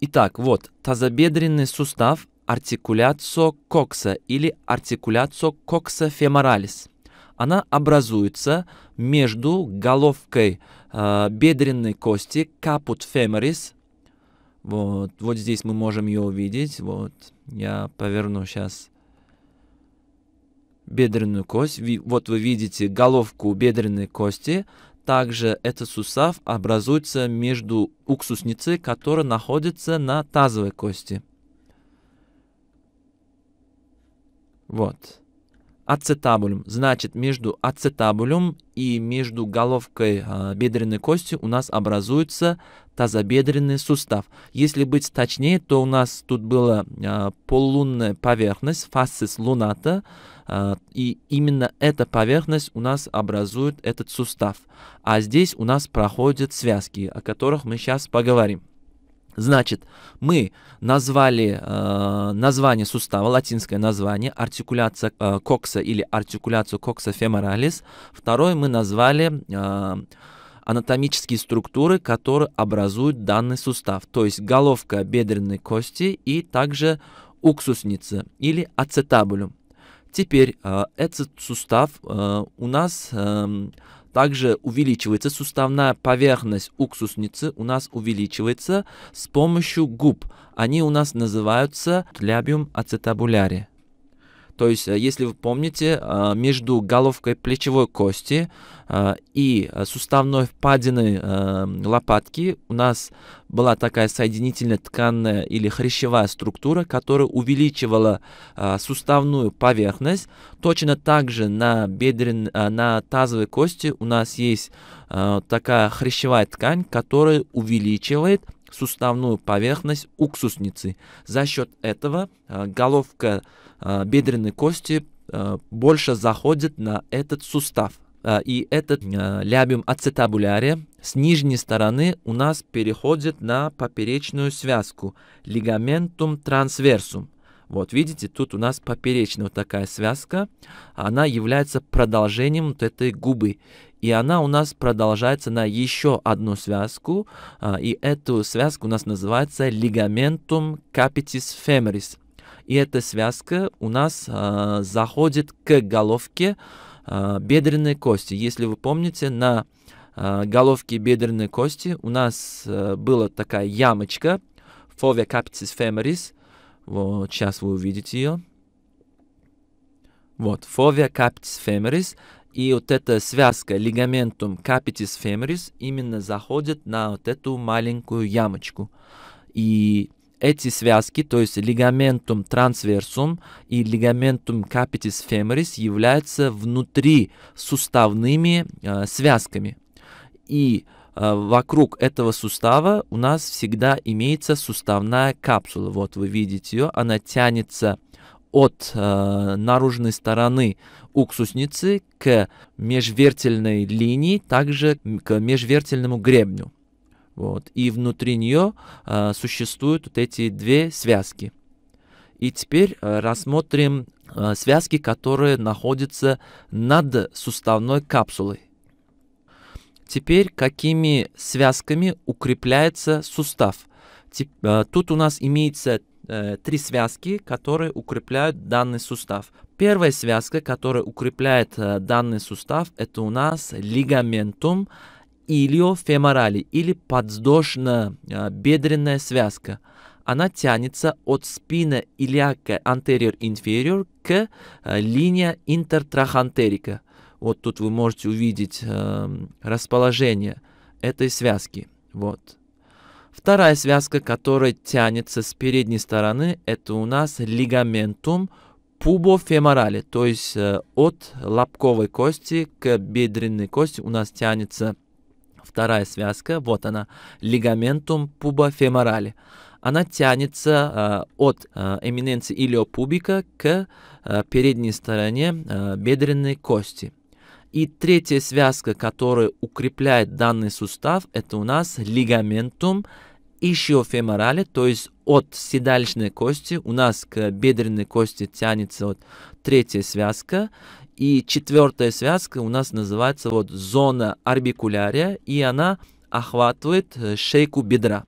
Итак, вот тазобедренный сустав артикуляцо кокса или артикуляцо кокса феморалис. Она образуется между головкой э, бедренной кости капут феморис. Вот, вот здесь мы можем ее увидеть. Вот, я поверну сейчас бедренную кость. Вот вы видите головку бедренной кости. Также этот сустав образуется между уксусницей, которая находится на тазовой кости. Вот ацетабулем. Значит, между ацетабулем и между головкой а, бедренной кости у нас образуется тазобедренный сустав. Если быть точнее, то у нас тут была э, а, полулунная поверхность, фасцис луната, а, и именно эта поверхность у нас образует этот сустав. А здесь у нас проходят связки, о которых мы сейчас поговорим. Значит, мы назвали э, название сустава, латинское название, артикуляция э, кокса или артикуляцию кокса феморалис. Второе мы назвали э, анатомические структуры, которые образуют данный сустав, то есть головка бедренной кости и также уксусница или ацетабулюм. Теперь э, этот сустав э, у нас э, также увеличивается суставная поверхность уксусницы, у нас увеличивается с помощью губ. Они у нас называются лябиум ацетабуляри. То есть, э, если вы помните, э, между головкой плечевой кости э, и суставной впадиной эм, лопатки у нас была такая соединительная тканная или хрящевая структура, которая увеличивала суставную поверхность. Точно так же на, бедрен, на тазовой кости у нас есть такая хрящевая ткань, которая увеличивает суставную поверхность уксусницы. За счет этого э, головка э, бедренной кости э, больше заходит на этот сустав. И этот лябиум ацетабуляре с нижней стороны у нас переходит на поперечную связку лигаментум трансверсум. Вот видите, тут у нас поперечная вот такая связка, она является продолжением вот этой губы. И она у нас продолжается на еще одну связку, а, и эту связку у нас называется лигаментум капитис femoris. И эта связка у нас э, заходит к головке э, бедренной кости. Если вы помните, на э, головке бедренной кости у нас э, была такая ямочка, fovea capitis femoris, вот, сейчас вы увидите ее. Вот, фовия capitis femoris, и вот эта связка лигаментум capitis femoris именно заходит на вот эту маленькую ямочку. И эти связки, то есть лигаментум трансверсум и лигаментум capitis femoris являются внутри суставными э, связками. И э, а, вокруг этого сустава у нас всегда имеется суставная капсула. Вот вы видите ее, она тянется от э, наружной стороны уксусницы к межвертельной линии, также к межвертельному гребню. Вот. И внутри нее э, существуют вот эти две связки. И теперь э, рассмотрим э, связки, которые находятся над суставной капсулой. Теперь какими связками укрепляется сустав? Э, тут у нас имеется э, три связки, которые укрепляют данный сустав. Первая связка, которая укрепляет э, данный сустав, это у нас лигаментум илиофеморали или подвздошно-бедренная связка. Она тянется от спины iliaca anterior inferior к линия интертрахантерика. Вот тут вы можете увидеть э, расположение этой связки. Вот. Вторая связка, которая тянется с передней стороны, это у нас лигаментум пубофеморали, то есть э, от лобковой кости к бедренной кости у нас тянется вторая связка, вот она, лигаментум пубофеморали. Она тянется э, от э, эминенции илиопубика к э, передней стороне э, бедренной кости. И третья связка, которая укрепляет данный сустав, это у нас лигаментум ишиофеморале, то есть от седалищной кости у нас к бедренной кости тянется вот третья связка. И четвертая связка у нас называется вот зона орбикулярия, и она охватывает э, шейку бедра.